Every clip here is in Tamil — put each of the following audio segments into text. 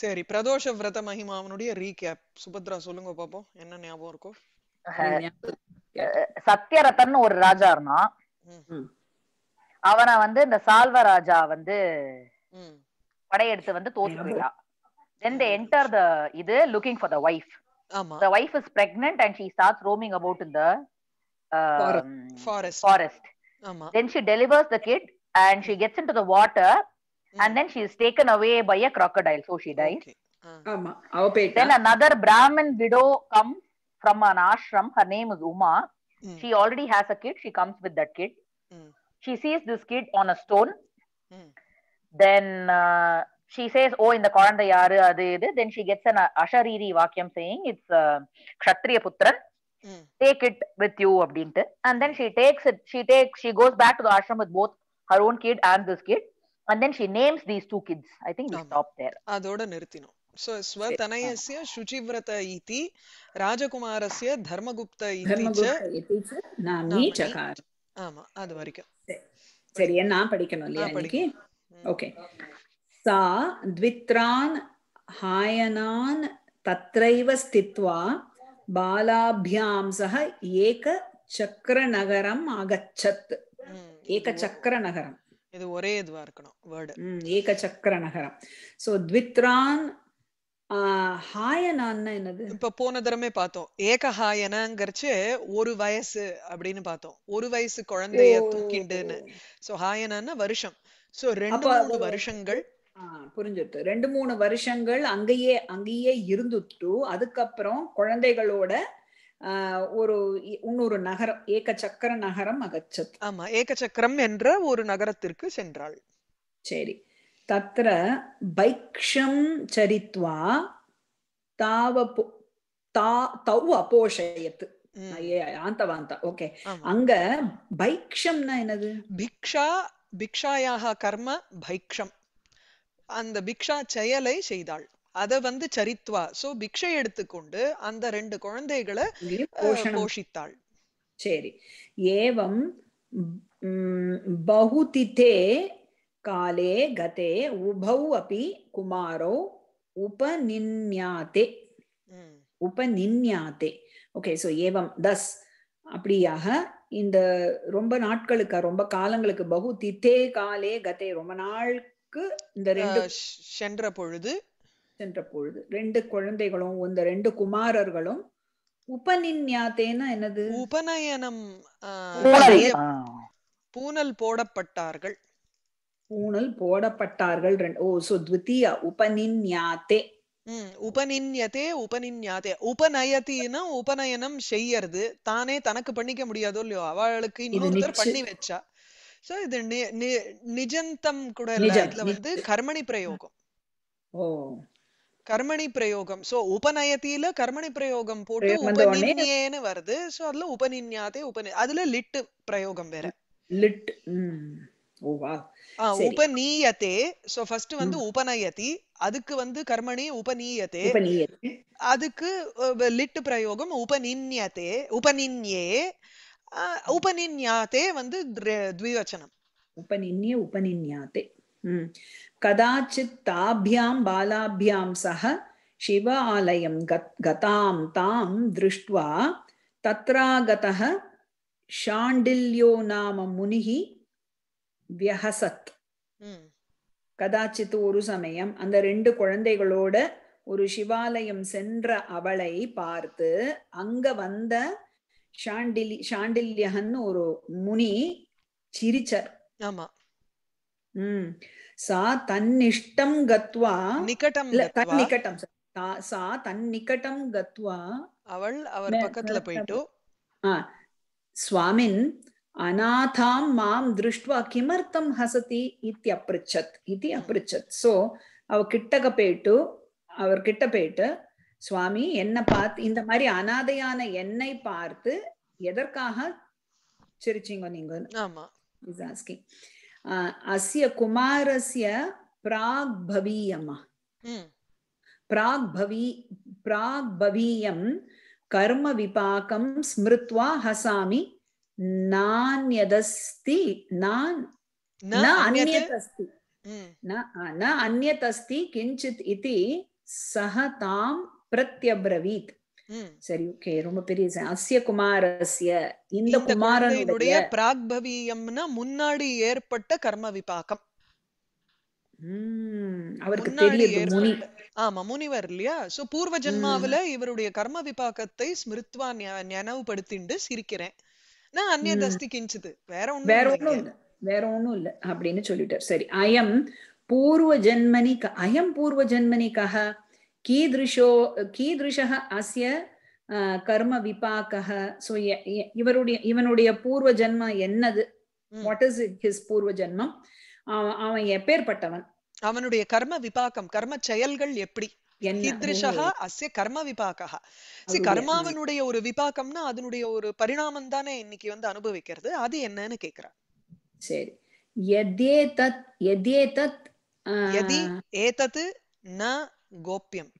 சரி பிரதோஷ விரத மகிமாவனுடைய ரீகேப் சுபத்ரா சொல்லுங்க பாப்போம் என்ன ஞாபகம் இருக்கும் சத்யரதன் ஒரு ராஜா இருந்தான் அவனை வந்து இந்த சால்வ ராஜா வந்து படையெடுத்து வந்து தோத்துட்டான் தென் தே என்டர் த இது looking for the wife the wife is pregnant and she starts roaming about in the forest forest then she delivers the kid and she gets into the water and hmm. then she is taken away by a crocodile so she dies hmm. then another brahmin widow comes from an ashram her name is uma hmm. she already has a kid she comes with that kid she sees this kid on a stone then uh, she says oh in the koranda yaru adu then she gets an ashariri vakyam saying it's uh, kshatriya putran take it with you அப்படின்ட்டு and then she takes it she takes she goes back to the ashram with both her own kid and this kid and then she names these two kids I think we stop there அதோட நிறுத்தினோம் சோ ஸ்வதனயஸ்ய சுச்சிவ்ரத இதி ராஜகுமாரஸ்ய தர்மகுப்த இதி ச நாமி சகார் ஆமா அது வரைக்கும் சரி நான் படிக்கணும் இல்லையா இன்னைக்கு ஓகே சா த்வித்ரான் हायनान् तत्रैव स्थित्वा बालाभ्यां सह एकचक्रनगरम् आगच्छत् एकचक्रनगरम् இது ஒரே இதுவா இருக்கணும் வேர்டு ஏக சக்கர நகரம் சோ த்வித்ரான் ஹாயனான்னு என்னது இப்ப போன தடவை பார்த்தோம் ஏக ஹாயனங்கிறச்சு ஒரு வயசு அப்படின்னு பார்த்தோம் ஒரு வயசு குழந்தைய தூக்கிண்டுன்னு சோ ஹாயனான்னு வருஷம் சோ ரெண்டு மூணு வருஷங்கள் புரிஞ்சுட்டு ரெண்டு மூணு வருஷங்கள் அங்கேயே அங்கேயே இருந்துட்டு அதுக்கப்புறம் குழந்தைகளோட ஒரு இன்னொரு நகரம் ஏகச்சக்கர நகரம் அகச்சத் ஆமா ஏகச்சக்கரம் என்ற ஒரு நகரத்திற்கு சென்றாள் சரி தத்திர பைக்ஷம் சரித்வா தாவ தா தவ் அபோஷயத்து ஆந்தவாந்தா ஓகே அங்க பைக்ஷம்னா என்னது பிக்ஷா பிக்ஷாயாக கர்ம பைக்ஷம் அந்த பிக்ஷா செயலை செய்தாள் அதை வந்து சரித்வா சோ பிக்ஷை எடுத்துக்கொண்டு அந்த ரெண்டு குழந்தைகளை போஷித்தாள் சரி ஏவம் பகுதிதே காலே கதே உபௌ அபி குமாரோ உபநின்யாத்தே உபநின்யாத்தே ஓகே சோ ஏவம் தஸ் அப்படியாக இந்த ரொம்ப நாட்களுக்கு ரொம்ப காலங்களுக்கு பகு தித்தே காலே கதே ரொம்ப நாளுக்கு இந்த ரெண்டு சென்ற பொழுது சென்ற பொழுது ரெண்டு குழந்தைகளும் இந்த ரெண்டு குமாரர்களும் உபநின்யாத்தேனா என்னது உபநயனம் பூனல் போடப்பட்டார்கள் பூனல் போடப்பட்டார்கள் ஓ சோ த்விதியா உபநின்யாத்தே உபநின்யதே உபநின்யாதே உபநயத்தின்னா உபநயனம் செய்யறது தானே தனக்கு பண்ணிக்க முடியாதோ இல்லையோ அவளுக்கு இன்னொருத்தர் பண்ணி வச்சா சோ இது நிஜந்தம் கூட இல்ல இதுல வந்து கர்மணி பிரயோகம் ஓ கர்மணி பிரயோகம் சோ உபநயத்தில கர்மணி பிரயோகம் போட்டு உபநின்யேன்னு வருது சோ அதுல உபநின்யாதே உபநி அதுல லிட் பிரயோகம் வேற லிட் ஆ உபநீயதே சோ ஃபர்ஸ்ட் வந்து உபநயதி அதுக்கு வந்து கர்மணி உபநீயதே அதுக்கு லிட் பிரயோகம் உபநின்யத்தே உபநின்யே உபநின்யாத்தே வந்து த்விவச்சனம் உபநின்ய உபநின்யாத்தே கதாச்சித் தாபியாம் பாலாபியாம் சக சிவ ஆலயம் கதாம் தாம் திருஷ்டுவா தத்ராகத ஷாண்டில்யோ நாம முனிகி வியஹசத் கதாச்சித் ஒரு சமயம் அந்த ரெண்டு குழந்தைகளோட ஒரு சிவாலயம் சென்ற அவளை பார்த்து அங்க வந்த சாண்டில் ஷாண்டில்யகன்னு ஒரு முனி சிரிச்சர் ஆமா सा तन्निष्टं गत्वा निकटं तन्निकटं सा தன்னிக்கட்டம் கத்வா அவள் அவர் பக்கத்துல போயிட்டு சுவாமின் அநாதாம் மாம் திருஷ்டுவா கிமர்த்தம் ஹசதி இத்தி அப்ரிச்சத் இது அப்ரிச்சத் சோ அவ கிட்டக போயிட்டு அவர் கிட்ட போயிட்டு சுவாமி பார்த்து இந்த மாதிரி அனாதையான என்னை பார்த்து எதற்காக நீங்க அஸ்ய குமாரஸ்ய பிராக் பவீயம்மா பிராக் பவி பிராக் பவீயம் கர்ம விபாக்கம் ஸ்மிருத்வா ஹசாமி நான்யதஸ்தி நான் न अन्यदस्ति न अन्यत् अस्ति किञ्चित् इति सः तां प्रत्यब्रवीत् சரி ஓகே ரொம்ப பெரிய அசிய குமார் இந்த குமாரனுடைய பிராக்பவியம்னா முன்னாடி ஏற்பட்ட கர்ம விபாகம் அவருக்கு தெரியுது முனி ஆமா முனிவர் இல்லையா சோ பூர்வ ஜென்மாவில இவருடைய கர்ம விபாக்கத்தை ஸ்மிருத்வா நினைவுபடுத்திண்டு சிரிக்கிறேன் நான் அந்நிய தஸ்தி கிஞ்சுது வேற ஒண்ணும் வேற ஒண்ணும் இல்ல வேற ஒண்ணும் இல்ல அப்படின்னு சொல்லிட்டார் சரி அயம் பூர்வ ஜென்மனி அயம் பூர்வ ஜென்மனிக்காக கீதோ கீதஷ அஸ்ய கர்ம விபாக்கः ஸோ இவருடைய இவனுடைய பூர்வ ஜென்மம் என்னது வாட் இஸ் ஹிஸ் பூர்வ ஜென்மம் அவன் எப்பேற்பட்டவன் அவனுடைய கர்ம விபாக்கம் கர்ம செயல்கள் எப்படி அஸ்ய கர்ம விபாக்கா சி கர்மாவனுடைய ஒரு விபாக்கம்னா அதனுடைய ஒரு பரிணாமம் தானே இன்னைக்கு வந்து அனுபவிக்கிறது அது என்னன்னு கேக்குறான் சரி எதே தத் எதே தத் எதி ஏதத் ந கோப்பியம்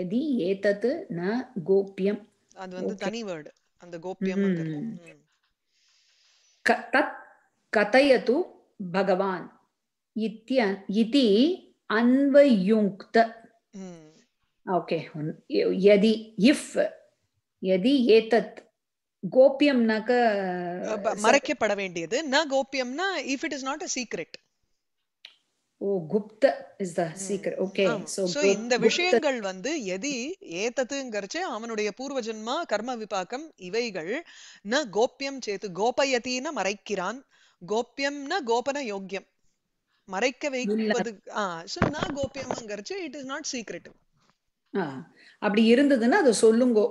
எதி ஏதத் ந கோப்பியம் அது வந்து தனி வேர்டு அந்த கோப்பியம் தத் கதயது பகவான் இத்ய இதி அன்வயுக்த ஓகே यदि இஃப் यदि ஏதத் கோப்பியம்னாக்க மறைக்கப்பட வேண்டியது ந கோப்பியம்னா if it is not a secret ஓ குப்த is the secret okay so so இந்த விஷயங்கள் வந்து எதி ஏத்ததுங்கறச்சே அவனுடைய பூர்வ ஜென்மா கர்ம விபாக்கம் இவைகள் ந கோப்யம் சேத்து கோபயத்தின மறைக்கிறான் ந கோபன யோக்கியம் மறைக்க வைக்கிறது ஆ சோ ந கோப்யம்ங்கறச்சே இட் இஸ் நாட் சீக்ரெட் அப்படி இருந்ததுன்னா அது சொல்லுங்கோ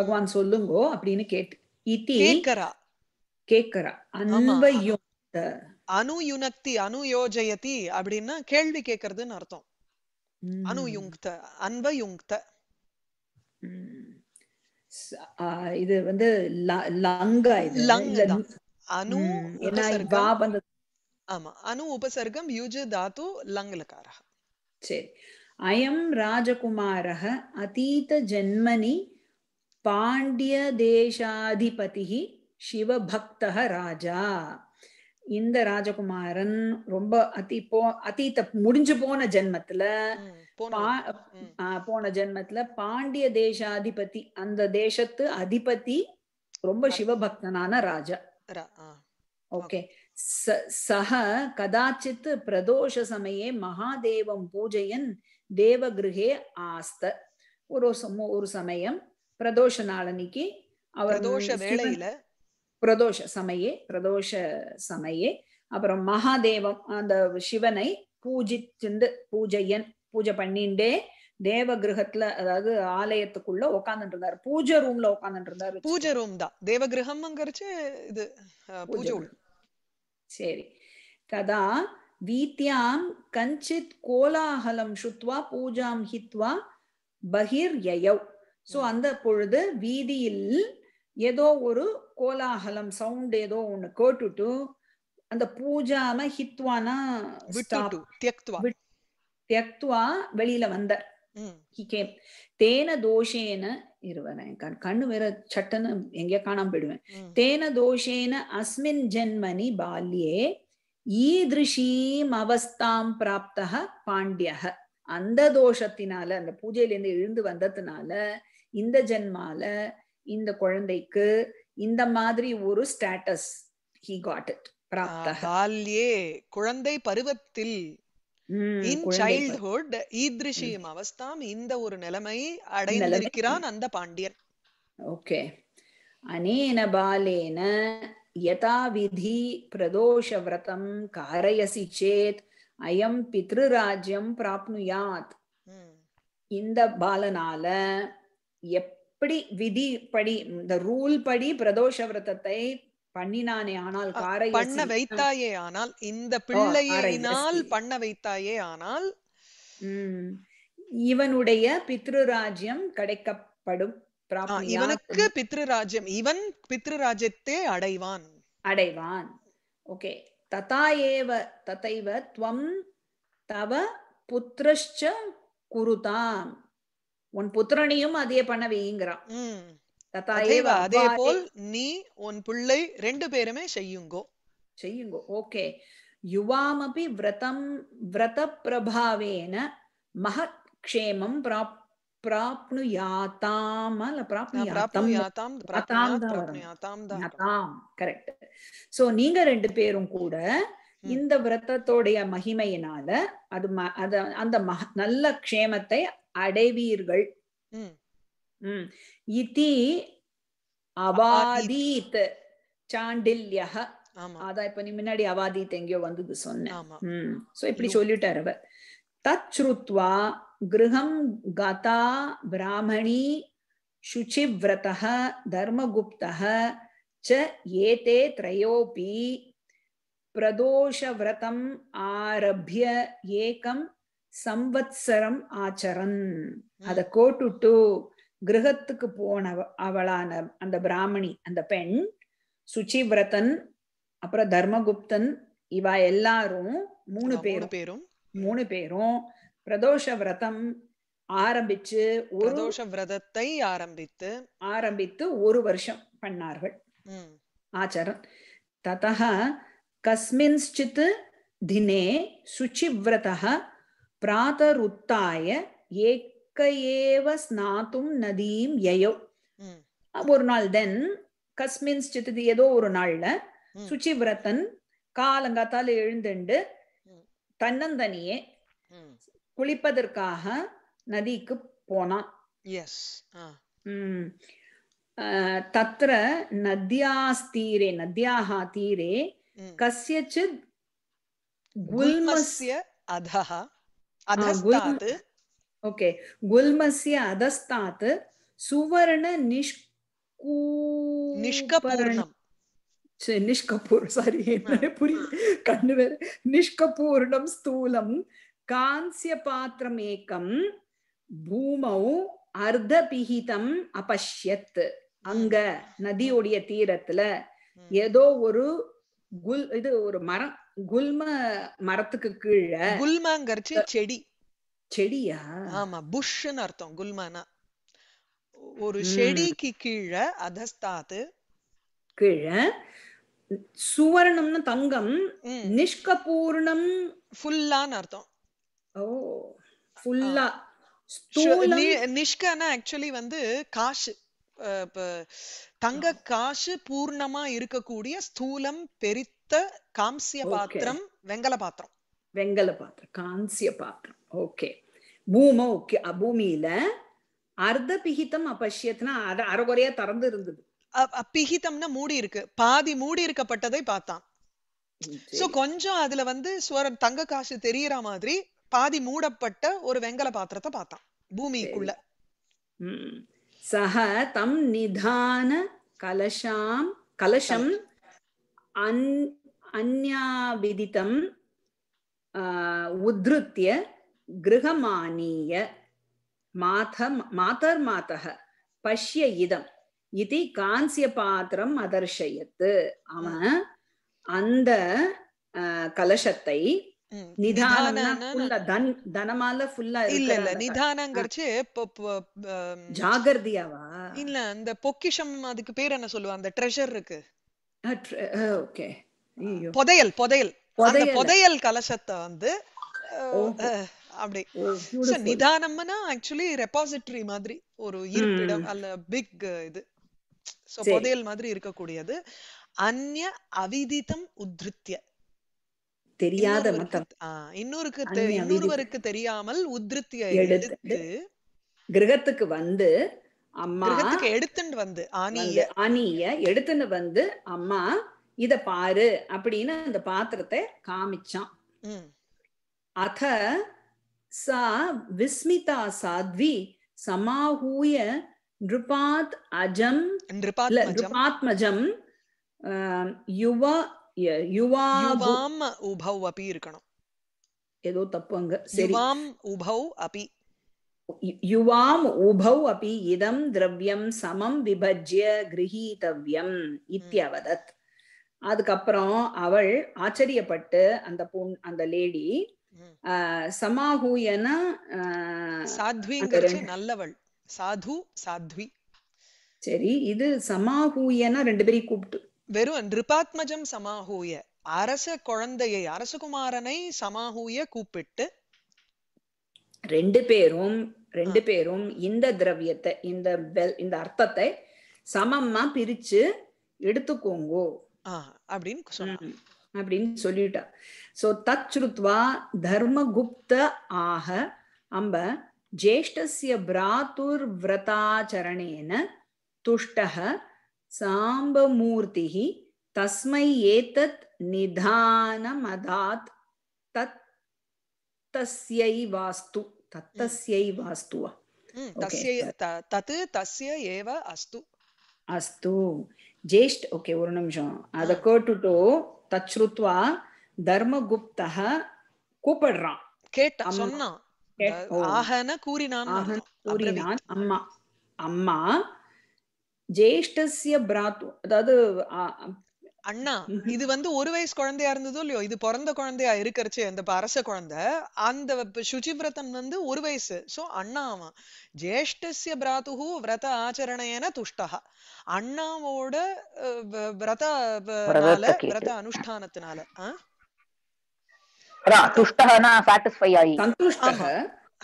பகவான் சொல்லுங்கோ அப்படின்னு கேட்டு கேக்கரா கேக்கறா கேக்கறா அன்பையும் அனுயுனக்தி அனுயோஜயதி அப்படின்னா கேள்வி கேட்கறதுன்னு அர்த்தம் அன்ப யுங்க்த இது வந்து லங்கா அணு ஆமா அணு உபசர்க்கம் யுஜ தாத்து லங்லகார சரி அயம் ராஜகுமாரः அதீத ஜன்மனி பாண்டிய தேசாதிபதி சிவபக்தः ராஜா இந்த ராஜகுமாரன் ரொம்ப அதி போ அத்தீத்த முடிஞ்சு போன ஜென்மத்துல போன ஜென்மத்துல பாண்டிய தேசாதிபதி அந்த தேசத்து அதிபதி ரொம்ப சிவபக்தனான ராஜா ஓகே சஹ கதாச்சித் பிரதோஷ சமயே மகாதேவம் பூஜையன் தேவகிருகே ஆஸ்த ஒரு ஒரு சமயம் பிரதோஷ நாளனிக்கு அவர் தோஷ வேளையில பிரதோஷ சமயே பிரதோஷ சமையே அப்புறம் மகாதேவம் அந்த சிவனை பூஜிச்சிருந்து பூஜையன் பூஜை பண்ணிண்டே தேவ கிரகத்துல அதாவது ஆலயத்துக்குள்ள உட்காந்துட்டு இருந்தாரு பூஜை ரூம்ல உட்காந்துட்டு இருந்தாரு பூஜை ரூம் தான் தேவ கிரகம்ங்கிறச்சு இது பூஜை சரி ததா வீத்தியாம் கஞ்சித் கோலாகலம் சுத்வா பூஜாம் ஹித்வா பகிர் யயவ் சோ அந்த பொழுது வீதியில் ஏதோ ஒரு கோலாகலம் சவுண்ட் ஏதோ ஒண்ணு கேட்டுட்டு அந்த பூஜாம ஹித்வானா வெளியில வந்தார் தேன தோஷேன இருவரேன் கண்ணு வேற சட்டன்னு எங்க காணாம போயிடுவேன் தேன தோஷேன அஸ்மின் ஜென்மனி பால்யே ஈதிருஷீம் அவஸ்தாம் பிராப்த பாண்டியக அந்த தோஷத்தினால அந்த பூஜையில இருந்து எழுந்து வந்ததுனால இந்த ஜென்மால இந்த குழந்தைக்கு இந்த மாதிரி ஒரு ஸ்டேட்டஸ் ஹி காட் இட் பிராப்தே குழந்தை பருவத்தில் அவஸ்தாம் இந்த ஒரு நிலைமை அடைந்திருக்கிறான் அந்த பாண்டியன் ஓகே அனேன பாலேன யதா விதி பிரதோஷ விரதம் காரயசி சேத் அயம் பித்ருராஜ்யம் பிராப்னுயாத் இந்த பாலனால எப் எப்படி விதி படி இந்த ரூல் படி பிரதோஷ விரதத்தை பண்ணினானே ஆனால் காரை பண்ண வைத்தாயே ஆனால் இந்த பிள்ளையினால் பண்ண வைத்தாயே ஆனால் இவனுடைய பித்ருராஜ்யம் கிடைக்கப்படும் இவனுக்கு பித்ருராஜ்யம் இவன் பித்ருராஜ்யத்தை அடைவான் அடைவான் ஓகே ததா ஏவ ததைவ துவம் தவ புத்திரஷ்ச குருதாம் உன் புத்திரனையும் அதே பண்ண வையுங்கிறான் அதே போல் நீ உன் பிள்ளை ரெண்டு பேருமே செய்யுங்கோ செய்யுங்கோ ஓகே யுவாமபி விரதம் விரத பிரபாவேன மகத் க்ஷேமம் பிராப் கரெக்ட் சோ நீங்க ரெண்டு பேரும் கூட இந்த விரதத்தோடைய மகிமையினால அது அந்த நல்ல க்ஷேமத்தை அடைவீர்கள் இதி அவாதீத் சாண்டில்யா அதான் இப்ப நீ முன்னாடி அவாதீத் எங்கேயோ வந்தது சொன்னேன் சோ இப்படி சொல்லிட்டார் அவர் தச்ருத்வா கிரகம் கதா பிராமணி சுச்சிவிரதः தர்மகுப்தः ச ஏதே प्रदोषव्रतम् आरभ्य एकं சம்வத்சரம் ஆச்சரன் அத கோட்டுட்டு கிரகத்துக்கு போன அவளான அந்த பிராமணி அந்த பெண் சுச்சிவிரதன் அப்புறம் தர்மகுப்தன் இவா எல்லாரும் மூணு பேரும் பேரும் மூணு பேரும் பிரதோஷ விரதம் ஆரம்பிச்சு பிரதோஷ விரதத்தை ஆரம்பித்து ஆரம்பித்து ஒரு வருஷம் பண்ணார்கள் ஆச்சரம் ததா கஸ்மின்ச்சித் தினே சுச்சிவிரதா பிராதருத்தாய ஏக்க ஏவ ஸ்நாத்தும் நதியும் யயோ ஒரு நாள் தென் கஸ்மின் சித்தி ஏதோ ஒரு நாள்ல சுச்சிவிரதன் காலங்காத்தால எழுந்துண்டு தன்னந்தனியே குளிப்பதற்காக நதிக்கு போனான் தத்திர நத்யாஸ்தீரே நத்யாக தீரே கசியச்சித் குல்மஸ்ய அதஹ अधस्तात् ओके गुल्मस्य நிஷ்கபூர் சாரி கண்ணு வேற நிஷ்கபூர்ணம் ஸ்தூலம் கான்சிய பாத்திரம் ஏக்கம் பூமௌ அர்த்த அபஷ்யத் அங்க நதியுடைய தீரத்துல ஏதோ ஒரு குல் இது ஒரு மரம் குல்ம மரத்துக்கு கீழே செடி செடியா ஆமா அர்த்தம் குல்மானா ஒரு செடிக்கு சுவர்ணம்னு தங்கம் நிஷ்கபூர்ணம் ஃபுல்லான்னு அர்த்தம் ஓ ஃபுல்லா நிஷ்கனா ஆக்சுவலி வந்து காசு தங்க காசு பூர்ணமா இருக்கக்கூடிய ஸ்தூலம் பெரி காம்சிய பாத்திரம் வெங்கல பாத்திரம் வெங்கல பாத்திரம் பாத்திரம் ஓகே பூமியில அர்த்த பிகிதம் அரைகுறையா திறந்து இருந்தது பிகிதம்னா மூடி இருக்கு பாதி மூடி இருக்கப்பட்டதை பார்த்தான் சோ கொஞ்சம் அதுல வந்து சுவரன் தங்க காசு தெரியற மாதிரி பாதி மூடப்பட்ட ஒரு வெங்கல பாத்திரத்தை பார்த்தான் பூமிக்குள்ள சக தம் நிதான கலஷாம் கலஷம் அன் அந்யாவிதிதம் உத்ருத்திய கிருகமானீய மாத மாதர் மாதக பஷ்ய இதம் இது காஞ்சிய பாத்திரம் அதர்ஷயத்து அவன் அந்த கலசத்தை தனமால ஃபுல்லா இல்ல இல்ல இல்ல அந்த பொக்கிஷம் அதுக்கு பேர் என்ன சொல்லுவா அந்த ட்ரெஷர் இருக்கு புதையல் புதையல் அந்த புதையல் கலசத்தை வந்து அப்படி நிதானம்னா ஆக்சுவலி ரெபாசிட்டரி மாதிரி ஒரு இருப்பிடம் அல்ல பிக் இது சோ புதையல் மாதிரி இருக்கக்கூடியது அந்ய அவிதித்தம் உத்ருத்திய தெரியாத இன்னொருக்கு இன்னொருவருக்கு தெரியாமல் உத்ருத்திய எடுத்து கிரகத்துக்கு வந்து அம்மா எடுத்துட்டு வந்து ஆனிய ஆனிய எடுத்துன்னு வந்து அம்மா இத பாரு அப்படின்னு அந்த பாத்திரத்தை காமிச்சான் அத சா விஸ்மிதா சாத்வி சமாஹூய நிருபாத் அஜம் நிருபாத்மஜம் யுவ யுவாம் உபௌ அப்படி இருக்கணும் ஏதோ தப்பு அங்க சரி உபௌ அப்படி யுவாம் உபௌ அப்படி இதம் திரவியம் சமம் விபஜ்ய கிரகீதவ்யம் இத்தியவதத் அதுக்கப்புறம் அவள் ஆச்சரியப்பட்டு அந்த பூ அந்த லேடி சமாஹூயன சாத்விங்கிறது நல்லவள் சாது சாத்வி சரி இது சமாஹூயன ரெண்டு பேரையும் கூப்பிட்டு வெறும் நிருபாத்மஜம் சமாஹூய அரச குழந்தையை அரசகுமாரனை சமாஹூய கூப்பிட்டு ரெண்டு பேரும் ரெண்டு பேரும் இந்த திரவியத்தை இந்த இந்த அர்த்தத்தை சமமா பிரிச்சு எடுத்துக்கோங்கோ அப்படின்னு அப்படின்னு சொல்லிட்டா சோ தச்ருத்வா தர்மகுப்த ஆக அம்ப ஜேஷ்டசிய பிராத்துர் விரதாச்சரணேன துஷ்டக சாம்பமூர்த்திஹி தஸ்மை ஏதத் நிதானமதாத் தத் தஸ்யை வாஸ்து तत्तस्यै वास्तु वा தத்து தஸ்ய ஏவ அஸ்து அஸ்து ஜேஷ்ட் ஓகே ஒரு நிமிஷம் அதை கேட்டுட்டு தச்ருத்வா தர்மகுப்தா கூப்பிடுறான் கேட்டா சொன்னான் ஆகன கூறினான் கூறினான் அம்மா அம்மா ஜேஷ்டஸ்ய பிராத்து அதாவது அண்ணா இது வந்து ஒரு வயசு குழந்தையா இருந்ததோ இல்லையோ இது பிறந்த குழந்தையா இருக்கிறச்சு இந்த அரச குழந்தை அந்த சுச்சிவிரதன் வந்து ஒரு வயசு சோ அண்ணா அவன் ஜேஷ்டசிய பிராத்துகு விரத ஆச்சரணையன துஷ்டகா அண்ணாவோட விரதனால விரத அனுஷ்டானத்தினால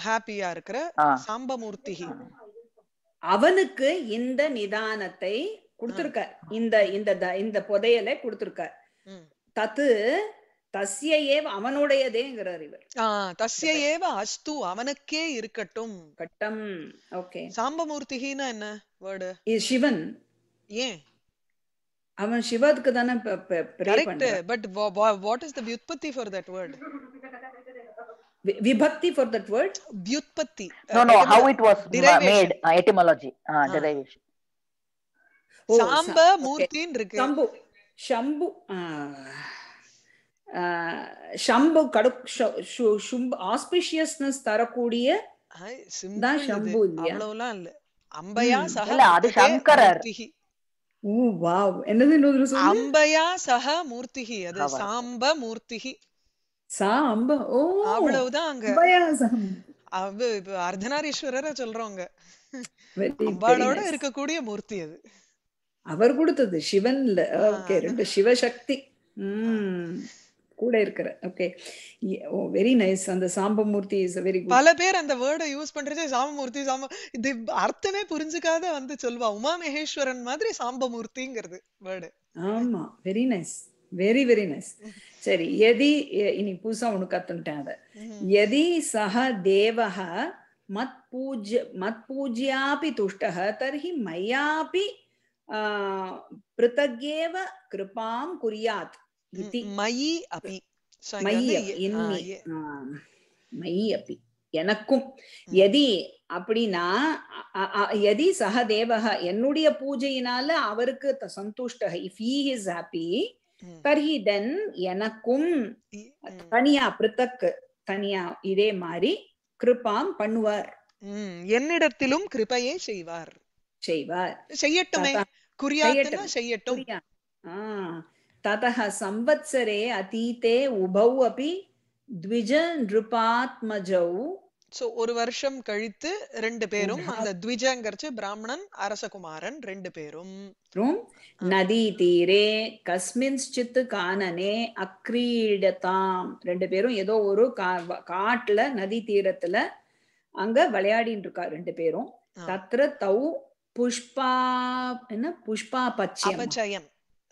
ஹாப்பியா இருக்கிற சாம்பமூர்த்தி அவனுக்கு இந்த நிதானத்தை கொடுத்துருக்க இந்த இந்த இந்த புதையலை கொடுத்துருக்க தத்து தஸ்ய ஏவ அவனுடையதேங்கிறார் இவர் தஸ்ய ஏவ அஸ்து அவனுக்கே இருக்கட்டும் கட்டம் ஓகே சாம்பமூர்த்திகினா என்ன வேர்டு சிவன் ஏன் அவன் சிவத்துக்கு தானே correct but what is the வியுத்பத்தி ஃபார் தட் வேர்ட் விபக்தி ஃபார் தட் வேர்ட் வியுத்பத்தி no no how it was made etymology derivation சாம்ப மூர்த்தின்னு இருக்கு சம்பு ஷம்பு ஷம்பு கடு ஆஸ்பிஷியஸ்னஸ் தரக்கூடிய தான் ஷம்பு அவ்வளவுலாம் இல்ல அம்பையா சக அது சங்கரர் என்னது அம்பையா சக மூர்த்திகி அது சாம்ப மூர்த்திகி சாம்ப ஓ அவ்வளவுதான் அங்க அர்த்தநாரீஸ்வரரை அங்க அம்பாளோட இருக்கக்கூடிய மூர்த்தி அது அவர் கொடுத்தது சிவன்ல ஓகே ரெண்டு சிவசக்தி உம் கூட இருக்கிற ஓகே வெரி நைஸ் அந்த சாம்பமூர்த்தி இஸ் வெரி பல பேர் அந்த வேர்டை யூஸ் பண்றதே சாம்பமூர்த்தி சாம்ப இது அர்த்தமே புரிஞ்சுக்காத வந்து சொல்வா உமா மகேஸ்வரன் மாதிரி சாம்பமூர்த்திங்கிறது வேர்டு ஆமா very nice very very nice சரி எதி இனி புதுசா உனக்கு கத்துக்கிட்டேன் அதை எதி சஹ தேவக மத் பூஜ்ய மத் பூஜ்யாபி துஷ்டக தர்ஹி மையாபி பிருத்தகேவ கிருபாம் குறியாத் மயி அபி மயி எனக்கும் எதி அப்படின்னா எதி சகதேவக என்னுடைய பூஜையினால அவருக்கு சந்துஷ்ட இஃப் ஹீ இஸ் ஹாப்பி தர்ஹி தென் எனக்கும் தனியா பிருத்தக் தனியா இதே மாதிரி கிருபாம் பண்ணுவார் என்னிடத்திலும் கிருபையே செய்வார் செய்வார் செய்யட்டுமே குறியாத்தன செய்யட்டும் ततः संवत्सरे अतीते उभौ अपि द्विज नृपात्मजौ சோ ஒரு வருஷம் கழித்து ரெண்டு பேரும் அந்த த்விஜங்கிறச்சு பிராமணன் அரசகுமாரன் ரெண்டு பேரும் நதி தீரே கஸ்மின்ச்சித் காணனே அக்ரீடதாம் ரெண்டு பேரும் ஏதோ ஒரு காட்டுல நதி தீரத்துல அங்க விளையாடின்னு இருக்கா ரெண்டு பேரும் தத்ர தௌ புஷ்பா என்ன புஷ்பா பச்சயம் அபச்சயம்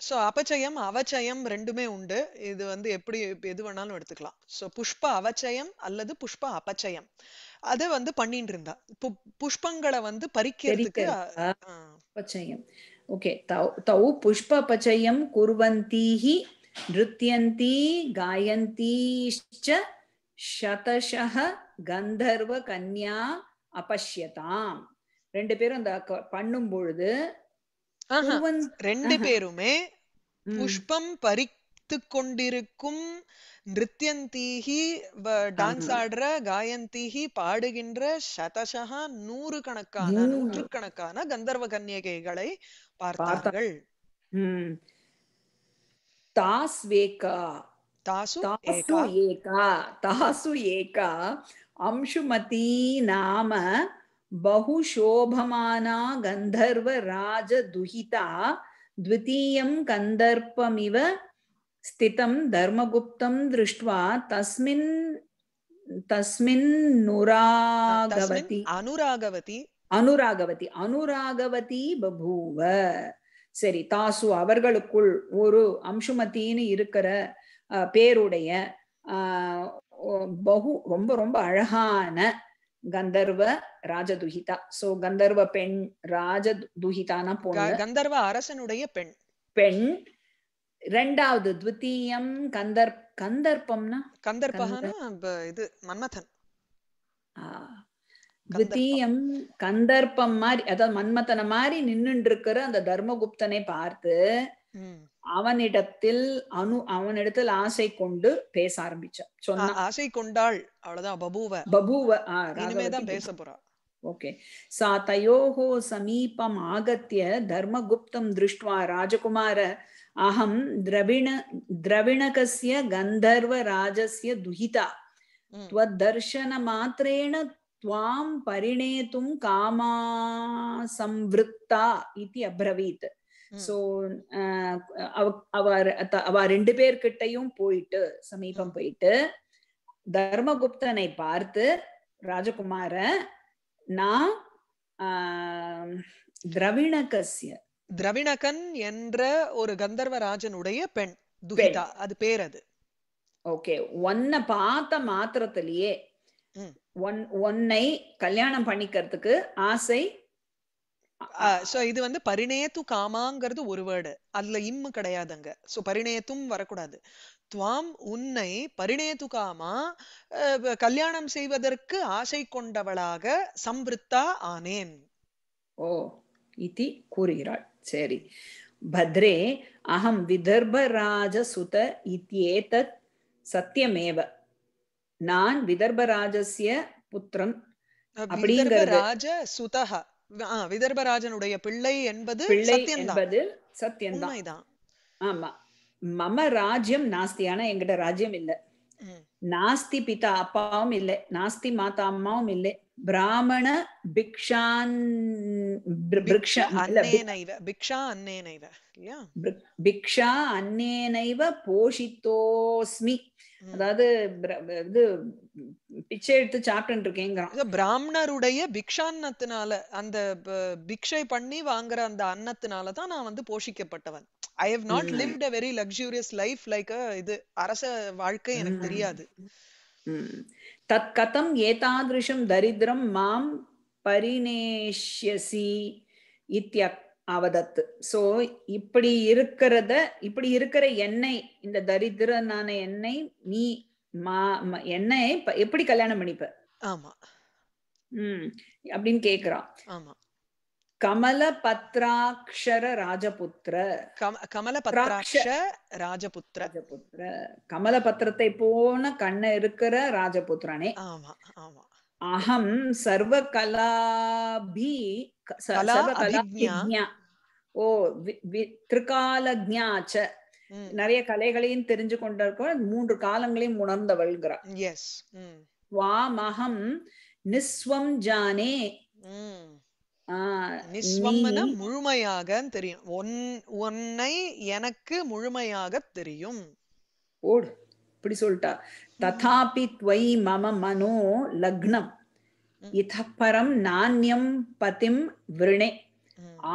சோ அபச்சயம் அவச்சயம் ரெண்டுமே உண்டு இது வந்து எப்படி எது வேணாலும் எடுத்துக்கலாம் சோ புஷ்ப அவச்சயம் அல்லது புஷ்ப அபச்சயம் அது வந்து பண்ணிட்டு இருந்தா புஷ்பங்களை வந்து பறிக்கிறதுக்கு அபச்சயம் ஓகே தௌ புஷ்ப அபச்சயம் குர்வந்தீஹி நிருத்தியந்தி காயந்தீஷ்ச சதஷ கந்தர்வ கன்யா அபஷ்யதாம் ரெண்டு பேரும் அந்த பண்ணும் பொழுது ரெண்டு பேருமே புஷ்பம் பறித்து கொண்டிருக்கும் நிருத்தியந்தீகி டான்ஸ் ஆடுற காயந்தீகி பாடுகின்ற சதசகா நூறு கணக்கான நூற்று கணக்கான கந்தர்வ கன்னிகைகளை பார்த்தார்கள் தாஸ்வேகா தாசு ஏகா தாசு ஏகா அம்சுமதி நாம बहुशोभमाना गन्धर्वराजदुहिता द्वितीयं कन्दर्पमिव स्थितं धर्मगुप्तं दृष्ट्वा तस्मिन् तस्मिन्नुरागवती अनुरागवती அனுராகவதி அனுராகவதி பபூவ சரி தாசு அவர்களுக்குள் ஒரு அம்சுமத்தின்னு இருக்கிற பேருடைய பகு ரொம்ப ரொம்ப அழகான கந்தர்வ ராஜதுஹிதா சோ கந்தர்வ பெண் ராஜதுஹிதானா பொண்ணு கந்தர்வ அரசனுடைய பெண் பெண் ரெண்டாவது த்வித்தீயம் கந்தர் கந்தர்ப்பம்னா கந்தர்ப்பகனா இது மன்மதன் த்வித்தீயம் கந்தர்ப்பம் மாதிரி அதாவது மன்மதன மாதிரி நின்னுட்டு இருக்கிற அந்த தர்மகுப்தனை பார்த்து அவனிடத்தில் அனு அவனிடத்தில் ஆசை கொண்டு பேச ஆரம்பிச்சான் சொன்ன ஆசை கொண்டாள் அவ்வளவுதான் சமீபம் ஆகத்திய தர்மகுப்தம் திருஷ்டுவா ராஜகுமார திரவிண திரவிணகசிய கந்தர்வ துஹிதா त्वां परिणेतुं कामा संवृत्ता इति அப்ரவீத் சோ அவ அவ ரெண்டு பேர்கிட்டையும் போயிட்டு சமீபம் போயிட்டு தர்மகுப்தனை பார்த்து ராஜகுமார நான் திரவிணகசிய திரவிணகன் என்ற ஒரு கந்தர்வ ராஜனுடைய பெண் துகிதா அது பேர் அது ஓகே ஒன்ன பார்த்த மாத்திரத்திலேயே ஒன்னை கல்யாணம் பண்ணிக்கிறதுக்கு ஆசை சோ இது வந்து பரிணயத்து காமாங்கிறது ஒரு வேர்டு அதுல இம்மு கிடையாதுங்க சோ பரிணயத்தும் வரக்கூடாது துவாம் உன்னை பரிணயத்து காமா கல்யாணம் செய்வதற்கு ஆசை கொண்டவளாக சம்பிருத்தா ஆனேன் ஓ இது கூறுகிறாள் சரி பத்ரே அகம் விதர்பராஜசுத இத்தியேதத் சத்தியமேவ நான் விதர்பராஜஸ்ய புத்திரன் அப்படிங்கிற ராஜ சுதஹ விதர்பராஜனுடைய பிள்ளை என்பது என்பது சத்தியம்தான் ஆமா மம ராஜ்யம் நாஸ்தி ஆனா எங்கிட்ட ராஜ்யம் இல்ல நாஸ்தி பிதா அப்பாவும் இல்லை நாஸ்தி மாதா அம்மாவும் இல்லை பிராமண பிக்ஷான் பிக்ஷா அன்னேனைவ போஷித்தோஸ்மி அதாவது இது பிச்சை எடுத்து சாப்பிட்டு இருக்கேங்கிறான் பிராமணருடைய பிக்ஷான்னத்தினால அந்த பிக்ஷை பண்ணி வாங்குற அந்த அன்னத்தினால தான் நான் வந்து போஷிக்கப்பட்டவன் I have not lived a very luxurious life like இது அரச வாழ்க்கை எனக்கு தெரியாது தத் கதம் ஏதாதிருஷம் தரித்திரம் மாம் பரிநேஷ்யசி இத்தியக் அவதத்து சோ இப்படி இருக்கிறத இப்படி இருக்கிற என்னை இந்த தரித்திரனான என்னை நீ மா என்னை எப்படி கல்யாணம் பண்ணிப்ப ஆமா உம் அப்படின்னு கேக்குறான் ஆமா கமல பத்ராட்சர ராஜபுத்திர கமல பத்ராட்ச ராஜபுத்திர ராஜபுத்திர கமல பத்திரத்தை போன கண்ண இருக்கிற ராஜபுத்திரனே ஆமா ஆமா அகம் சர்வ கலாபி சர்வ கலாபிஜ்ஞா ஓ வி ஜாச்ச நிறைய கலைகளையும் தெரிஞ்சு கொண்டிருக்கோம் மூன்று காலங்களையும் உணர்ந்தவள்கிறார் வாமகம் நிஸ்வம் ஜானே நிஸ்வம்னா முழுமையாக தெரியும் ஒன் ஒன்னை எனக்கு முழுமையாக தெரியும் ஓடு இப்படி சொல்லிட்டா ததாபி துவை மம மனோ லக்னம் இத்தப்பரம் நாண்யம் பதிம் விருணே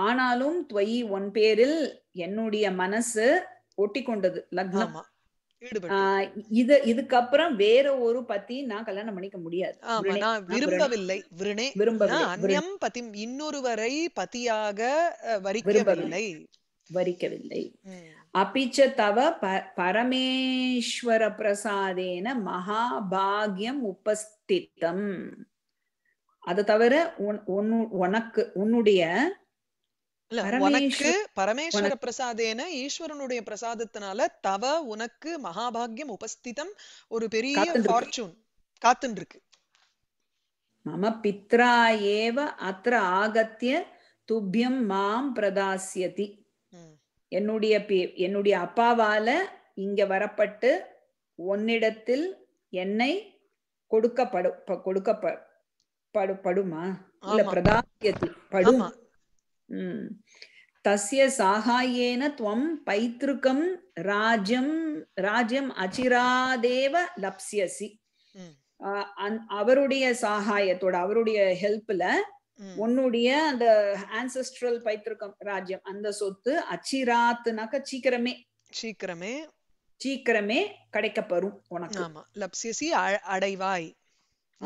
ஆனாலும் துவயி ஒன் பேரில் என்னுடைய மனசு ஒட்டி கொண்டது லக்னம் இது இதுக்கப்புறம் வேற ஒரு பத்தி நான் கல்யாணம் பண்ணிக்க முடியாது விரும்பவில்லை விரும்பவில்லை பத்தி இன்னொருவரை பத்தியாக வரிக்கவில்லை வரிக்கவில்லை அபிச்ச தவ பரமேஸ்வர பிரசாதேன மகாபாகியம் உபஸ்தித்தம் அது தவிர உன் உனக்கு உன்னுடைய இல்ல உனக்கு பரமேஸ்வர பிரசாதேன ஈஸ்வரனுடைய பிரசாதத்தினால தவ உனக்கு மகாபாகியம் உபஸ்திதம் ஒரு பெரிய காத்துருக்கு ஃபார்ச்சூன் காத்துன்னு இருக்கு மம பித்ரா ஏவ அத்திர ஆகத்திய துப்பியம் மாம் பிரதாசியதி என்னுடைய என்னுடைய அப்பாவால இங்க வரப்பட்டு உன்னிடத்தில் என்னை கொடுக்கப்படும் கொடுக்கப்படுமா கொடுக்கப்ப படு- படுமா இல்ல ஆமா படும் தசிய சாகாயேன துவம் பைத்ருக்கம் ராஜ்யம் ராஜ்யம் அச்சிராதேவ லப்சியசி அவருடைய சாகாயத்தோட அவருடைய ஹெல்ப்ல உன்னுடைய அந்த ஆன்சஸ்ட்ரல் பைத்திருக்கம் ராஜ்யம் அந்த சொத்து அச்சிராத்துனாக்க சீக்கிரமே சீக்கிரமே சீக்கிரமே கிடைக்கப்பெறும் உனக்கு ஆமா லப்சியசி அடைவாய்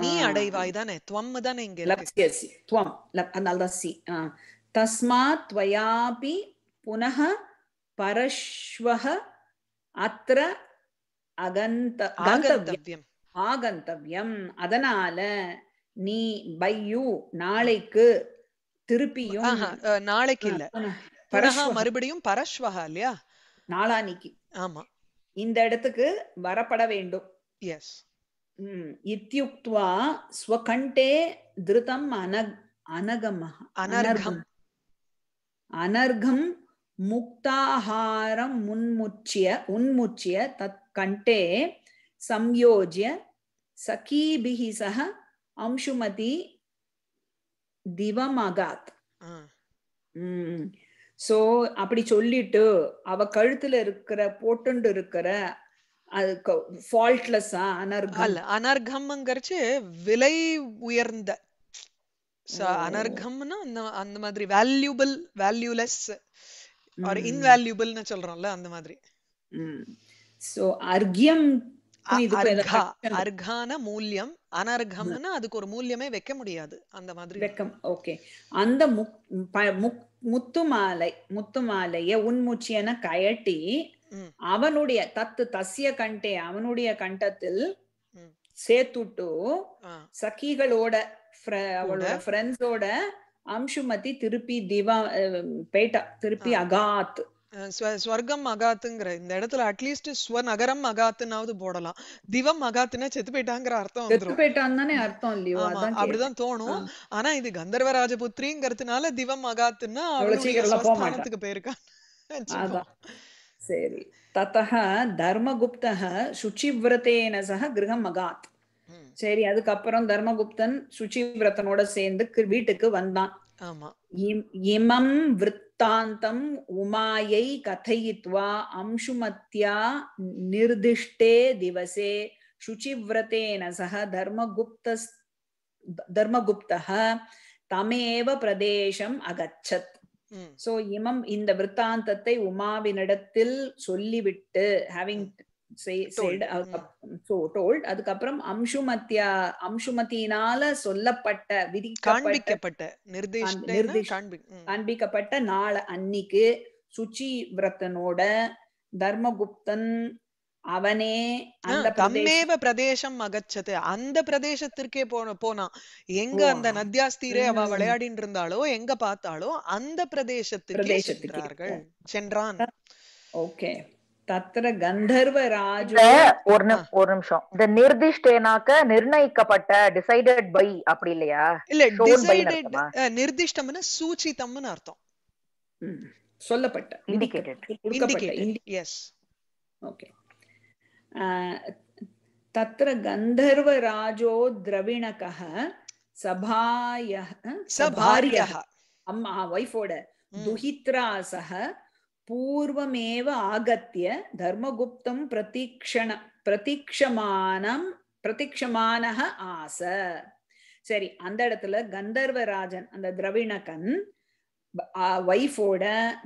நீ அடைவாய் தானே துவம் தானே இங்க லப்சியசி துவம் அதனால்தான் சி தஸ்மாத் துவயாபி புனः பரஸ்வக அத்திர அகந்த ஆகந்தவ்யம் ஆகந்தவ்யம் அதனால நீ பையு நாளைக்கு திருப்பியும் நாளைக்கு இல்ல பரஹா மறுபடியும் பரஸ்வஹா இல்லையா நாளானிக்கு ஆமா இந்த இடத்துக்கு வரப்பட வேண்டும் எஸ் இத்தியுக்துவா ஸ்வகண்டே திருதம் அனக் அனகம் அனர்கம் அனர்கம் முக்தாஹாரம் முன்முச்சிய உன்முச்சிய தத் கண்டே சம்யோஜ்ய சகீபிகி சக அம்சுமதி திவமகாத் சோ அப்படி சொல்லிட்டு அவ கழுத்துல இருக்கிற போட்டுண்டு இருக்கிற அது ஃபால்ட்லெஸ்ஸா அனர்கம் அனர்கம்ங்கிறச்சு விலை உயர்ந்த அனர்கம்னா oh. அந்த அந்த மாதிரி வேல்யூபிள் வேல்யூலெஸ் ஆர் இன்வேல்யூபிள்னு சொல்றோம்ல அந்த மாதிரி சோ hmm. அர்க்யம் அர்கான மூல்யம் அனர்கம்னா அதுக்கு ஒரு மூல்யமே வைக்க முடியாது அந்த மாதிரி வெக்கம் ஓகே அந்த முக் முத்துமாலை முத்துமாலைய உன்முச்சியன கயட்டி அவனுடைய தத்து தசிய கண்டே அவனுடைய கண்டத்தில் சேர்த்துட்டு சகிகளோட அவளோட ஃப்ரெண்ட்ஸோட அம்சுமதி திருப்பி திவா பேட்டா திருப்பி அகாத் ஸ்வர்க்கம் அகாத்துங்கிற இந்த இடத்துல அட்லீஸ்ட் ஸ்வநகரம் அகாத்துனாவது போடலாம் திவம் அகாத்துனா செத்து போயிட்டாங்கிற அர்த்தம் தானே அர்த்தம் இல்லையோ அப்படிதான் தோணும் ஆனா இது கந்தர்வ ராஜபுத்திரிங்கிறதுனால திவம் அகாத்துன்னா அவளுக்கு போயிருக்கா சரி தத்தக தர்மகுப்தக சுச்சிவிரதேன சக கிரகம் அகாத் சரி அதுக்கப்புறம் தர்மகுப்தன் சுச்சிவிரத்தனோட சேர்ந்து வீட்டுக்கு வந்தான் இமம் விற்த்தாந்தம் உமாயை கதையித்வா அம்சுமத்யா நிர்திஷ்டே திவசே சுச்சிவிரத்தேன சக தர்மகுப்த தர்மகுப்தः தமேவ பிரதேசம் அகச்சத் சோ இமம் இந்த விற்தாந்தத்தை உமாவினிடத்தில் சொல்லிவிட்டு ஹேவிங் Uh, hmm. அதுக்கப்புறம் அம்சுமத்தியா அம்சுமத்தினால சொல்லப்பட்ட விதி காண்பிக்கப்பட்ட காண்பிக்கப்பட்ட நாள அன்னைக்கு சுச்சி விரத்தனோட தர்மகுப்தன் அவனே அந்த தம்மேவ பிரதேசம் அகச்சது அந்த பிரதேசத்திற்கே போன போனான் எங்க அந்த நத்தியாஸ்தீரே அவ விளையாடிட்டு இருந்தாலோ எங்க பார்த்தாலோ அந்த பிரதேசத்திற்கு சென்றார்கள் சென்றான் ஓகே தத்திர கந்தர்வராஜ ஒரு ஒரு நிமிஷம் இந்த நிர்திஷ்டேனாக்க நிர்ணயிக்கப்பட்ட டிசைடட் பை அப்படி இல்லையா இல்ல டிசைடட் சூச்சிதம்னு அர்த்தம் சொல்லப்பட்ட இண்டிகேட்டட் எஸ் ஓகே தத்திர அம்மா பூர்வமேவ ஆகத்திய தர்மகுப்தம் பிரதீக்ஷண பிரதீக்ஷமானம் பிரதீக்ஷமான ஆச சரி அந்த இடத்துல கந்தர்வராஜன் அந்த திரவிணகன் வைஃபோட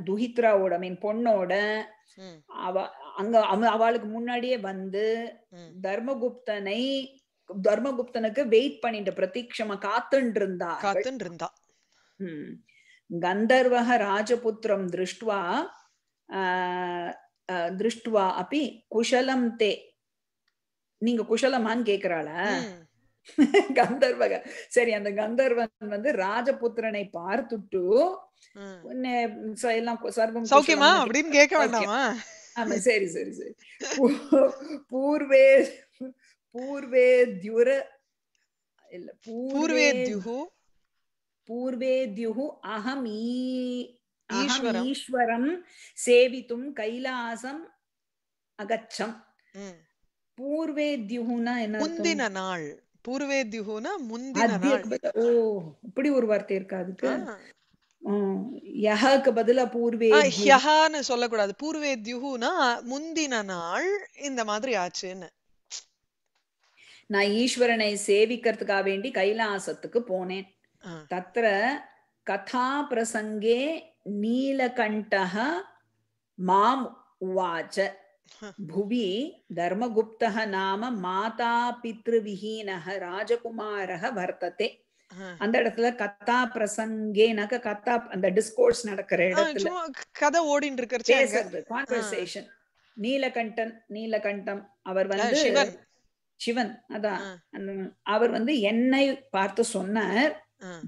துஹித்ராவோட மீன் பொண்ணோட அவ அங்க அவளுக்கு முன்னாடியே வந்து தர்மகுப்தனை தர்மகுப்தனுக்கு வெயிட் பண்ணிட்டு பிரதீட்சமா காத்துன்னு இருந்தா இருந்தா கந்தர்வக ராஜபுத்திரம் திருஷ்டுவா திருஷ்டுவா அப்படி குஷலம் தே நீங்க குஷலமான்னு கேக்குறாள கந்தர்வக சரி அந்த கந்தர்வன் வந்து ராஜபுத்திரனை பார்த்துட்டு எல்லாம் சர்வம் சௌக்கியமா அப்படின்னு கேட்க வேண்டாமா ஆமா சரி சரி சரி பூர்வே பூர்வே தியுர இல்ல பூர்வே தியுகு பூர்வே தியுகு அகம் ஈஸ்வரம் சேவித்தும் கைலாசம் அகச்சம் பூர்வேத்யுனா என்ன முந்தின நாள் பூர்வேத்யுனா முந்தின நாள் ஓ இப்படி ஒரு வார்த்தை இருக்கா அதுக்கு யஹக்கு பதிலா பூர்வே யஹான்னு சொல்லக்கூடாது பூர்வேத்யுனா முந்தின நாள் இந்த மாதிரி ஆச்சுன்னு நான் ஈஸ்வரனை சேவிக்கிறதுக்காக வேண்டி கைலாசத்துக்கு போனேன் தத்திர கதா பிரசங்கே நீலகண்டः மாம் உவாச்ச புவி தர்மகுப்தः நாம மாதா பித்ருவிஹீனः ராஜகுமாரः வர்த்ததே அந்த இடத்துல கத்தா பிரசங்கேனாக்க கத்தா அந்த டிஸ்கோர்ஸ் நடக்கிற இடத்துல கதை ஓடிட்டு இருக்கிற பேசுறது கான்வர்சேஷன் நீலகண்டன் நீலகண்டம் அவர் வந்து சிவன் அதான் அவர் வந்து என்னை பார்த்து சொன்னார்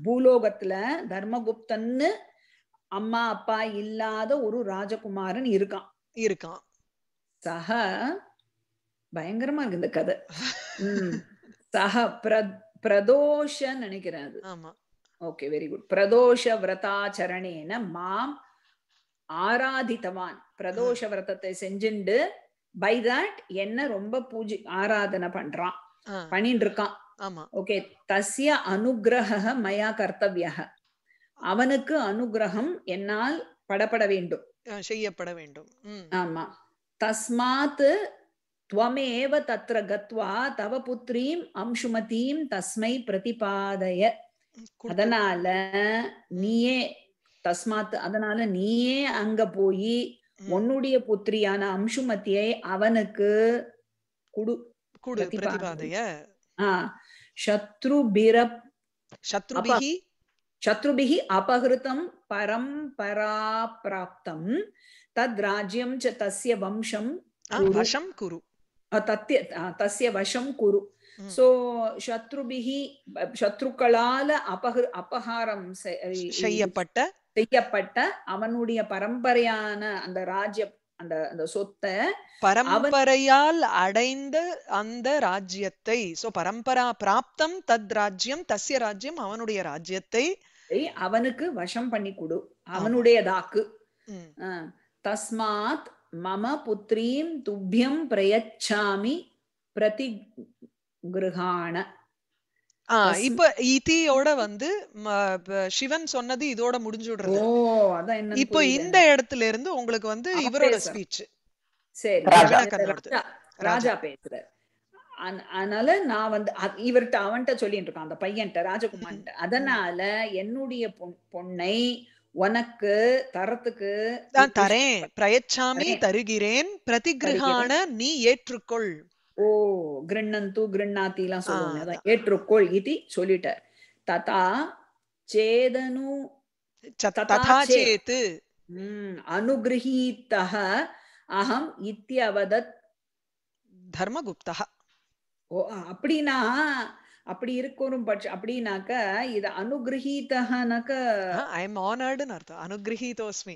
பூலோகத்துல தர்மகுப்தன்னு அம்மா அப்பா இல்லாத ஒரு ராஜகுமாரன் இருக்கான் இருக்கான் சக பயங்கரமா இருக்கு இந்த கதை சக பிரதோஷ நினைக்கிறேன் அது ஓகே வெரி குட் பிரதோஷ விரதாச்சரணேன மாம் ஆராதித்தவான் பிரதோஷ விரதத்தை செஞ்சுண்டு பை தட் என்ன ரொம்ப பூஜை ஆராதனை பண்றான் பண்ணிட்டு இருக்கான் ஓகே தசிய அனுகிரக மயா கர்த்தவிய அவனுக்கு அனுகிரகம் என்னால் படப்பட வேண்டும் செய்யப்பட வேண்டும் ஆமா தஸ்மாத் துவமேவ தத்ர கத்வா தவ புத்திரீம் அம்சுமதியும் தஸ்மை பிரதிபாதைய அதனால நீயே தஸ்மாத் அதனால நீயே அங்க போய் உன்னுடைய புத்திரியான அம்சுமத்தியை அவனுக்கு குடு குடு பிரதிபாதய ஆஹ் சத்ருபிர சத்ருபிகி சத்ருபிகி அபகிருத்தம் பரம் பிராப்தம் தத் ராஜ்யம் ச தஸ்ய வம்சம் வசம் குரு தத்திய தசிய வசம் குரு சோ சத்ருபிகி சத்ருக்களால அபகிரு அபகாரம் செய்யப்பட்ட செய்யப்பட்ட அவனுடைய பரம்பரையான அந்த ராஜ்ய அந்த அந்த சொத்தை பரம்பரையால் அடைந்த அந்த ராஜ்யத்தை சோ பரம்பரா பிராப்தம் தத் ராஜ்யம் தசிய ராஜ்யம் அவனுடைய ராஜ்யத்தை அவனுக்கு வசம் பண்ணி கொடு அவனுடையதாக்கு தஸ்மாத் மம புத்திரீம் துப்பியம் பிரயச்சாமி பிரதி கிருகான இப்ப இதியோட வந்து சிவன் சொன்னது இதோட முடிஞ்சுடுறது இப்ப இந்த இடத்துல இருந்து உங்களுக்கு வந்து இவரோட ஸ்பீச் சரி ராஜா பேசுற அதனால நான் வந்து இவர்கிட்ட அவன்கிட்ட சொல்லிட்டு இருக்கான் அந்த பையன்கிட்ட ராஜகுமார்கிட்ட அதனால என்னுடைய பொண்ணை உனக்கு தரத்துக்கு நான் தரேன் பிரயச்சாமி தருகிறேன் பிரதிகிரகான நீ ஏற்றுக்கொள் ஓ கிருண்ணந்து கிருண்ணாத்தி எல்லாம் சொல்லுவாங்க ஏற்றுக்கொள் இது சொல்லிட்டார் ததா சேதனு ததா சேத்து அனுகிரகீத்தக அகம் இத்தியவதத் தர்மகுப்தா ஓ அப்படின்னா அப்படி இருக்கும் பட்ச அப்படின்னாக்க இது அனுகிரகீதனாக்க ஐ எம் ஆனர்டுன்னு அர்த்தம் அனுகிரகீதோஸ்மி